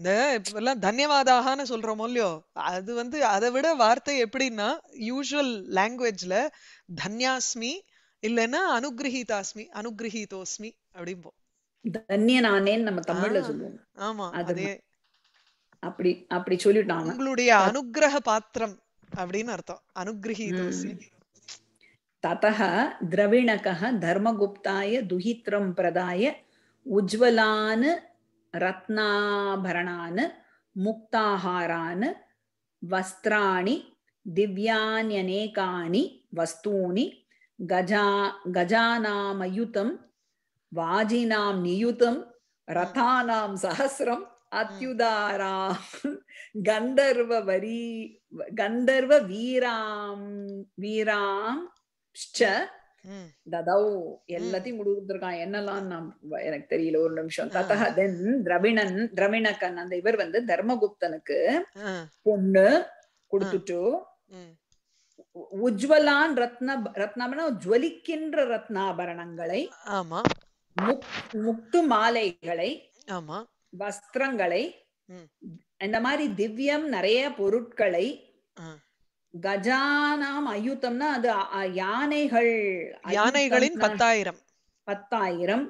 இந்த இப்பெல்லாம் தன்யவாதாகனு சொல்றோம் இல்லையோ அது வந்து அதை விட வார்த்தை எப்படின்னா யூஸ்வல் லாங்குவேஜ்ல தன்யாஸ்மி இல்லைன்னா அனுகிரகீதாஸ்மி அனுகிரகீதோஸ்மி அப்படிம்போம் தன்யனானேன்னு நம்ம தமிழ்ல சொல்லுவோம் ஆமா அதே அப்படி அப்படி சொல்லிட்டாங்க உங்களுடைய அனுகிரக பாத்திரம் அப்படின்னு அர்த்தம் அனுகிரகீதோசி ததः द्रविणकः धर्मगुप्ताय दुहित्रं प्रदाय उज्ज्वलान् रत्नाभरणान् मुक्ताहारान् वस्त्राणि दिव्यान्यनेकानि वस्तूनि गजा गजानामयुतं वाजिनां नियुतं रथानां सहस्रं அத்யுதாராம் கந்தர்வ வரி கந்தர்வ வீராம் வீராம் ததோ எல்லாத்தையும் கொடுத்துருக்கான் என்னெல்லாம் நாம் எனக்கு தெரியல ஒரு நிமிஷம் ததா தென் திரவிணன் திரவிணக்கன் அந்த இவர் வந்து தர்மகுப்தனுக்கு பொண்ணு கொடுத்துட்டு உஜ்வலான் ரத்ன ரத்னாபரண ஜுவலிக்கின்ற ரத்னாபரணங்களை முக்து மாலைகளை ஆமா வஸ்திரங்களை இந்த மாதிரி திவ்யம் நிறைய பொருட்களை கஜானாம் அயுத்தம்னா அது யானைகள் யானைகளின் பத்தாயிரம் பத்தாயிரம்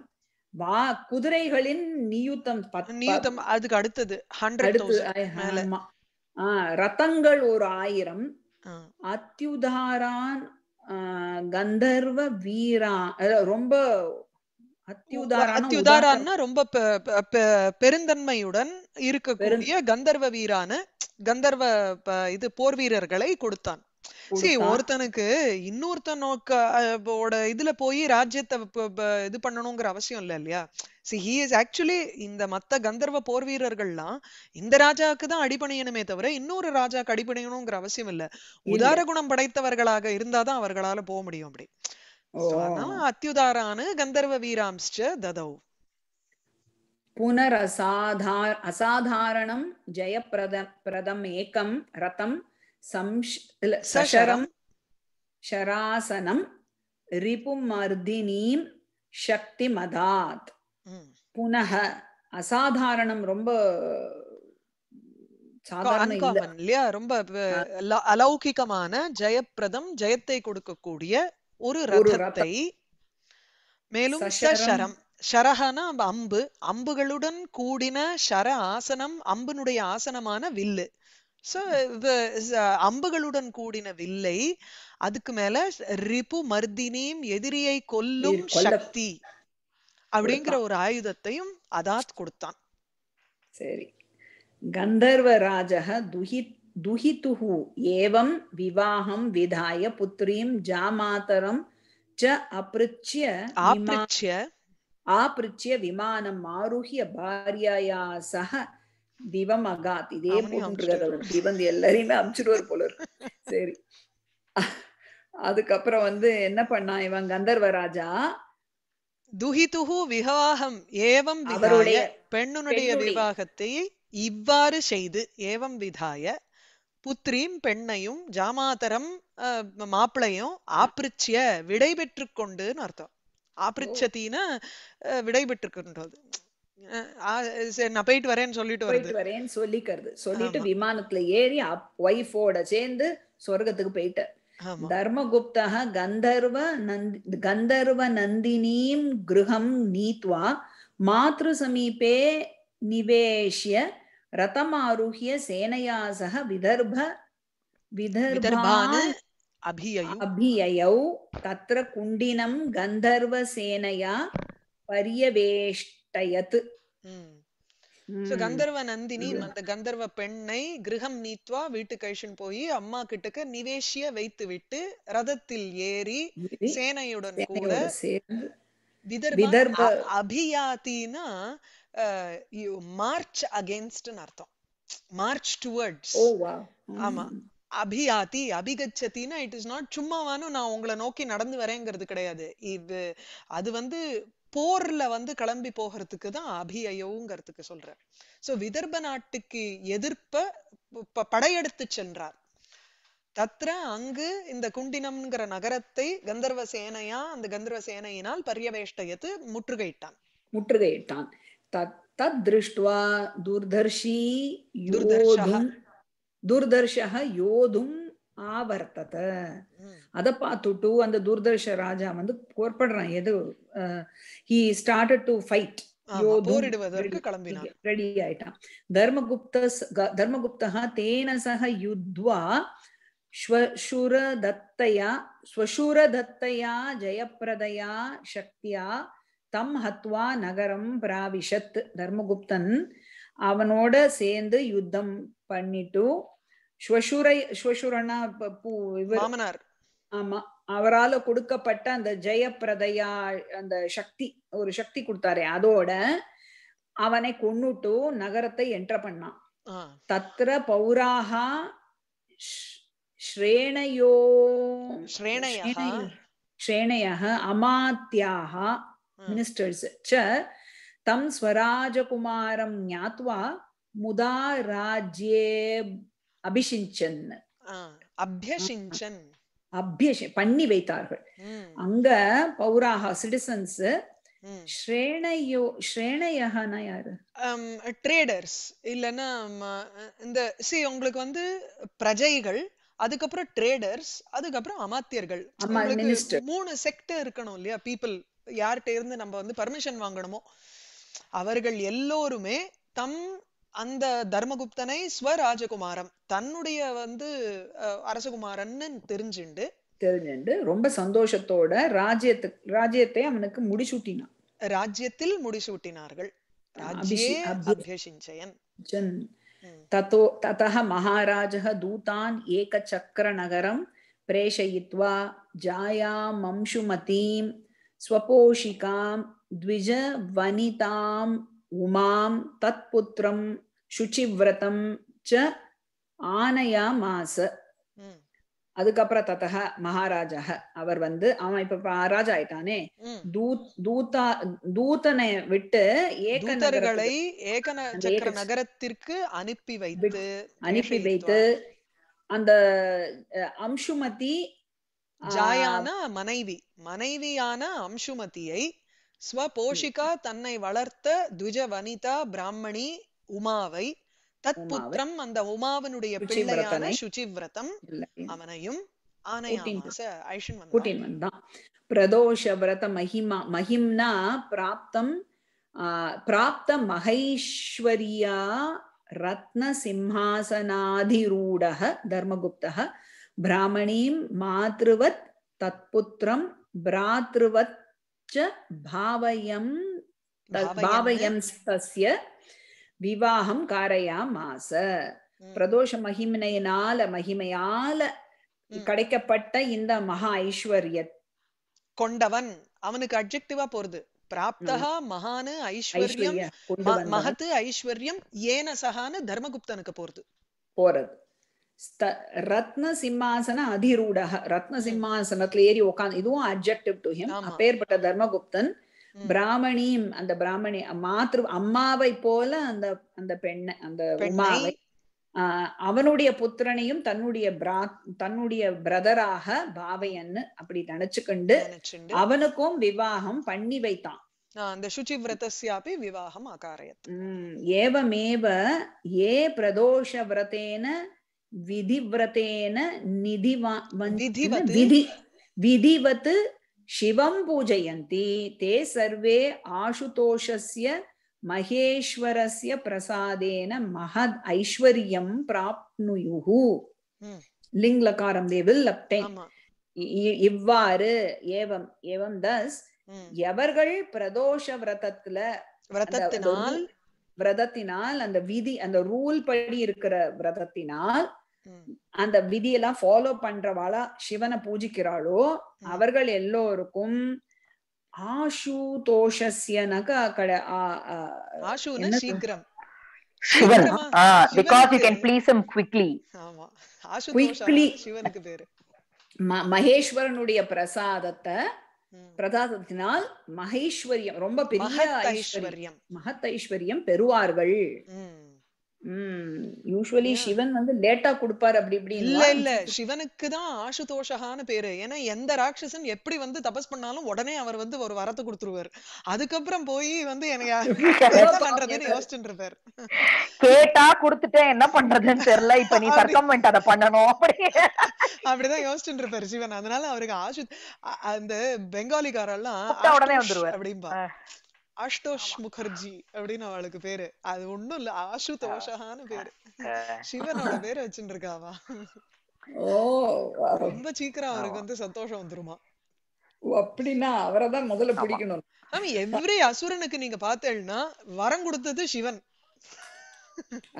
வா குதிரைகளின் நியூத்தம் நியூத்தம் அதுக்கு அடுத்தது ரத்தங்கள் ஒரு ஆயிரம் அத்தியுதாரான் கந்தர்வ வீரா ரொம்ப அத்தியுதாரான்னா ரொம்ப பெருந்தன்மையுடன் இருக்கக்கூடிய கந்தர்வ வீரான கந்தர்வ இது போர் வீரர்களை கொடுத்தான் சரி ஒருத்தனுக்கு நோக்க இதுல போய் ராஜ்யத்தை இது பண்ணணுங்கிற அவசியம் இல்ல இல்லையா சி ஹி இஸ் ஆக்சுவலி இந்த மத்த கந்தர்வ போர் வீரர்கள்லாம் இந்த ராஜாவுக்கு தான் அடிபணியணுமே தவிர இன்னொரு ராஜாக்கு அடிபணியணுங்கிற அவசியம் இல்ல உதார குணம் படைத்தவர்களாக இருந்தாதான் அவர்களால போக முடியும் அப்படி அத்தியுதாரான் கந்தர்வ வீராம்ஸ்ச ததௌ புனரசாதார் அசாதாரணம் ஜெயப்பிரத பிரதம் ஏகம் ரதம் சஷரம் ஷராசனம் ரிபுமர்தினீம் சக்தி மதாத் புனக அசாதாரணம் ரொம்ப சாதாரண ரொம்ப அலௌகிகமான ஜெயப்பிரதம் ஜெயத்தை கொடுக்கக்கூடிய ஒரு ரதத்தை மேலும் சரம் ஷரஹனா அம்பு அம்புகளுடன் கூடின ஷர ஆசனம் அம்புனுடைய ஆசனமான வில்லு ஸோ அம்புகளுடன் கூடின வில்லை அதுக்கு மேல ரிபு மர்தினியும் எதிரியை கொல்லும் சக்தி அப்படிங்கிற ஒரு ஆயுதத்தையும் அதாத் கொடுத்தான் சரி கந்தர்வ ராஜக துஹித் துஹித்துஹு ஏவம் விவாகம் விதாய புத்திரீம் ஜாமாதரம் ச விமானம் ஆருகிய பாரியாயா சக திவம் அகாத் இதே போன்று திவந்து எல்லாரையுமே அமிச்சிருவார் போல சரி அதுக்கப்புறம் வந்து என்ன பண்ணா இவன் கந்தர்வராஜா துஹிதுஹு விவாகம் ஏவம் அவருடைய பெண்ணுடைய விவாகத்தை இவ்வாறு செய்து ஏவம் விதாய புத்திரீம் பெண்ணையும் ஜாமாதரம் மாப்பிளையும் ஆப்பிரிச்சிய விடை கொண்டுன்னு அர்த்தம் ஆப்பிரிச்சத்தின்னா விடை நான் போயிட்டு வரேன்னு சொல்லிட்டு வரேன் வரேன்னு சொல்லிக்கிறது சொல்லிட்டு விமானத்துல ஏறி ஒய்ஃபோட சேர்ந்து சொர்க்கத்துக்கு போயிட்ட தர்மகுப்தா கந்தர்வ நந்தி கந்தர்வ நந்தினீம் கிருஹம் நீத்வா மாத்ரு சமீபே நிவேஷ்ய ரதம் சேனையாசக விதர்ப விதர்பான் அபியயௌ தத்ர குண்டினம் கந்தர்வ சேனையா பரியவேஷ்டயத் கந்தர்வ நந்தினி அந்த கந்தர்வ பெண்ணை கிரகம் நீத்வா வீட்டு கழிச்சுன்னு போய் அம்மா கிட்டக்க நிவேஷிய வைத்து விட்டு ரதத்தில் ஏறி சேனையுடன் கூட விதர்ப அபியாத்தினா யூ மார்ச் அகேன்ஸ்ட்னு அர்த்தம் மார்ச் டுவர்ட்ஸ் oh, mm. ஆமா அபியாத்தி அபிகச்சத்தின்னா இட் இஸ் நாட் சும்மாவானும் நான் உங்களை நோக்கி நடந்து வரேங்கிறது கிடையாது இது அது வந்து போர்ல வந்து கிளம்பி போகிறதுக்கு தான் அபியயோங்கிறதுக்கு சொல்றேன் சோ விதர்ப நாட்டுக்கு எதிர்ப்ப படையெடுத்து சென்றார் தத்ர அங்கு இந்த குண்டினம்ங்கிற நகரத்தை கந்தர்வ சேனையா அந்த கந்தர்வ சேனையினால் பரியவேஷ்டயத்து முற்றுகையிட்டான் முற்றுகையிட்டான் தத் தத் திருஷ்டுவா துர்தர்ஷி யோதும் துர்தர்ஷக யோதும் ஆவர்த்தத அத பார்த்துட்டு அந்த துர்தர்ஷ ராஜா வந்து போர்படுறான் எது he started to fight ready ஆயிட்டான் தர்மகுப்த தர்மகுப்தா தேன சக யுத்வா ஸ்வசுரதத்தயா ஸ்வசுரதத்தயா ஜெயப்பிரதயா சக்தியா தம் ஹத்வா நகரம் பிராவிஷத் தர்மகுப்தன் அவனோட சேர்ந்து யுத்தம் பண்ணிட்டு ஸ்வசுரை ஸ்வசுரனா ஆமா அவரால கொடுக்கப்பட்ட அந்த ஜெயப்பிரதையா அந்த சக்தி ஒரு சக்தி கொடுத்தாரு அதோட அவனை கொன்னுட்டு நகரத்தை என்ட்ர பண்ணான் தத்திர பௌராஹா ஸ்ரேணையோ ஸ்ரேணையா அமாத்தியாக ಮಿನಿಸ್ಟರ್ಸ್ ச தம் ஸ்வராஜகுமாரம் ಜ್ಞಾತ್ವಾ ಮುದಾ ರಾಜ್ಯೇ அபிஷிஞ்சன் அபியசிஞ்சன் அபியஷ பண்ணி வைத்தார்கள் அங்க பௌராக சிட்டிசன்ஸ் ஸ்ரேணையோ ஸ்ரேணையகனா யாரு ட்ரேடர்ஸ் இல்லனா இந்த சி உங்களுக்கு வந்து பிரஜைகள் அதுக்கப்புறம் ட்ரேடர்ஸ் அதுக்கப்புறம் அமாத்தியர்கள் மூணு செக்டர் இருக்கணும் இல்லையா பீப்புள் யார்கிட்ட இருந்து நம்ம வந்து பர்மிஷன் வாங்கணுமோ அவர்கள் எல்லோருமே தம் அந்த தர்மகுப்தனை ஸ்வராஜகுமாரம் தன்னுடைய வந்து அரசகுமாரன்னு தெரிஞ்சுண்டு தெரிஞ்சுண்டு ரொம்ப சந்தோஷத்தோட ராஜ்யத்து ராஜ்யத்தை அவனுக்கு முடிசூட்டினான் ராஜ்யத்தில் முடிசூட்டினார்கள் ததோ நகரம் பிரேஷயித்வா ஜாயா மம்சுமதீம் ஸ்வபோஷிகாம் த்விஜ வனிதாம் உமாம் தத்புத்திரம் சுச்சிவிரதம் ச மாச அதுக்கப்புறம் தத்தக மகாராஜா அவர் வந்து அவன் இப்ப ராஜா ஆயிட்டானே தூதா தூதனை விட்டு ஏக நகரங்களை நகரத்திற்கு அனுப்பி வைத்து அனுப்பி வைத்து அந்த அம்சுமதி ஜாயானா மனைவி மனைவியான அம்சுமதியை ஸ்வபோஷிகா தன்னை வளர்த்த துஜ வனிதா பிராமணி உமாவை தத் புத்திரம் அந்த உமாவனுடைய பிள்ளையான சுச்சிவிரதம் அவனையும் கூட்டின் வந்தான் பிரதோஷ விரத மகிமா மகிம்னா பிராப்தம் பிராப்த மகேஸ்வரியா ரத்ன சிம்ஹாசனாதிரூடக தர்மகுப்தக பிராமணீம் மாத்ருவத் தத்புத்திரம் பிராத்ருவத் பாவயம் பாவயம் தஸ்ய விவாகம் காரயாமாச பிரதோஷ மகிமையினால மகிமையால கிடைக்கப்பட்ட இந்த மகா ஐஸ்வர்ய கொண்டவன் அவனுக்கு அப்ஜெக்டிவா போறது பிராப்தகா மகானு ஐஸ்வர்யம் மகத்து ஐஸ்வர்யம் ஏன சகான்னு தர்மகுப்தனுக்கு போறது போறது ரத்ன சிம்மாசன அதிரூடக ரத்ன சிம்மாசனத்துல ஏறி உட்காந்து இதுவும் அப்ஜெக்டிவ் டு ஹிம் அப்பேற்பட்ட தர்மகுப்தன் பிராமணியும் அந்த பிராமணி மாத்திரு அம்மாவை போல அந்த அந்த பெண்ணை அந்த உமாவை அவனுடைய புத்திரனையும் தன்னுடைய பிரா தன்னுடைய பிரதராக பாவையன்னு அப்படி நினைச்சுக்கண்டு அவனுக்கும் விவாகம் பண்ணி வைத்தான் அந்த சுச்சிவிரதஸ்யாபி விவாகம் அகாரயத் ஏவமேவ ஏ பிரதோஷ விரதேன விதிவிரதேன விதி விதிவத் शिवं पूजयन्ति ते सर्वे आशुतोषस्य महेश्वरस्य प्रसादेन महद् ऐश्वर्यं प्राप्नुयुः தே வில் இவ்வாறு ஏவம் ஏவம் தஸ் எவர்கள் பிரதோஷ விரதத்துல விரதத்தினால் விரதத்தினால் அந்த விதி அந்த ரூல் படி இருக்கிற விரதத்தினால் அந்த விதியெல்லாம் ஃபாலோ பண்றவாளா சிவனை பூஜிக்கிறாளோ அவர்கள் எல்லோருக்கும் மகேஸ்வரனுடைய பிரசாதத்தை பிரசாதத்தினால் மகேஸ்வரியம் ரொம்ப பெரிய ஐஸ்வர்யம் மகத் ஐஸ்வர்யம் பெறுவார்கள் யூஸ்வலி சிவன் வந்து லேட்டா கொடுப்பார் அப்படி இப்படி இல்ல இல்ல சிவனுக்கு தான் ஆசுதோஷகான்னு பேரு ஏன்னா எந்த ராட்சசன் எப்படி வந்து தபஸ் பண்ணாலும் உடனே அவர் வந்து ஒரு வரத்தை கொடுத்துருவாரு அதுக்கப்புறம் போய் வந்து எனக்கு பண்றதுன்னு யோசிச்சுட்டு இருப்பாரு கேட்டா கொடுத்துட்டேன் என்ன பண்றதுன்னு தெரியல இப்ப நீ சர்க்கமெண்ட் அதை பண்ணணும் அப்படி அப்படிதான் யோசிச்சுட்டு இருப்பாரு சிவன் அதனால அவருக்கு ஆசு அந்த பெங்காலிக்காரெல்லாம் உடனே வந்துருவாரு அப்படின்பா ஆஷ்டோஷ் முகர்ஜி அப்படின்னு அவளுக்கு பேரு அது ஒண்ணும் இல்ல ஆஷு தோஷகான்னு பேரு சிவனோட பேரு வச்சுட்டு இருக்காவா ரொம்ப சீக்கிரம் அவருக்கு வந்து சந்தோஷம் வந்துருமா அப்படின்னா அவரைதான் முதல்ல பிடிக்கணும் எவ்ரி அசுரனுக்கு நீங்க பார்த்தேன்னா வரம் கொடுத்தது சிவன்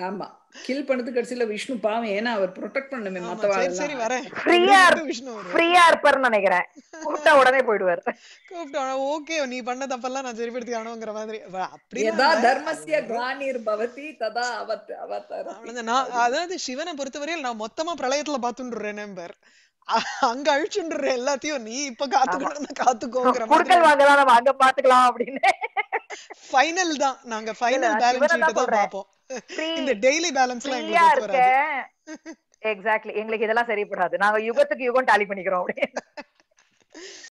ஆமா கில் பண்ணது கடைசில விஷ்ணு பாவம் ஏன்னா அவர் ப்ரொடெக்ட் பண்ணுமே மத்தவாங்க சரி வரேன் ஃப்ரீயா விஷ்ணு ஃப்ரீயா இருப்பார்னு நினைக்கிறேன் கூப்பிட்டா உடனே போயிடுவார் கூப்பிட்டா ஓகே நீ பண்ண தப்பெல்லாம் நான் சரி படுத்தி காணுங்கிற மாதிரி அப்படி ஏதா தர்மசிய கிரானிர் பவதி ததா அவத் அவதார் நான் அதாவது சிவனை பொறுத்தவரையில் நான் மொத்தமா பிரளயத்துல பாத்துன்றேன் நம்பர் அங்க அழிச்சுன்ற எல்லாத்தையும் நீ இப்ப காத்துக்கணும் காத்துக்கோங்கிற குடுக்கல் வாங்கலாம் நம்ம அங்க பாத்துக்கலாம் அப்படின்னு ஃபைனல் தான் நாங்க ஃபைனல் பேலன்ஸ் ஷீட் தான் பாப்போம் இந்த டெய்லி பேலன்ஸ்லாம் எங்களுக்கு எக்ஸாக்ட்லி எங்களுக்கு இதெல்லாம் சரிப்படாது நாங்க யுகத்துக்கு யுகம் டாலி பண்ணிக்கிறோம் அப்படின்னு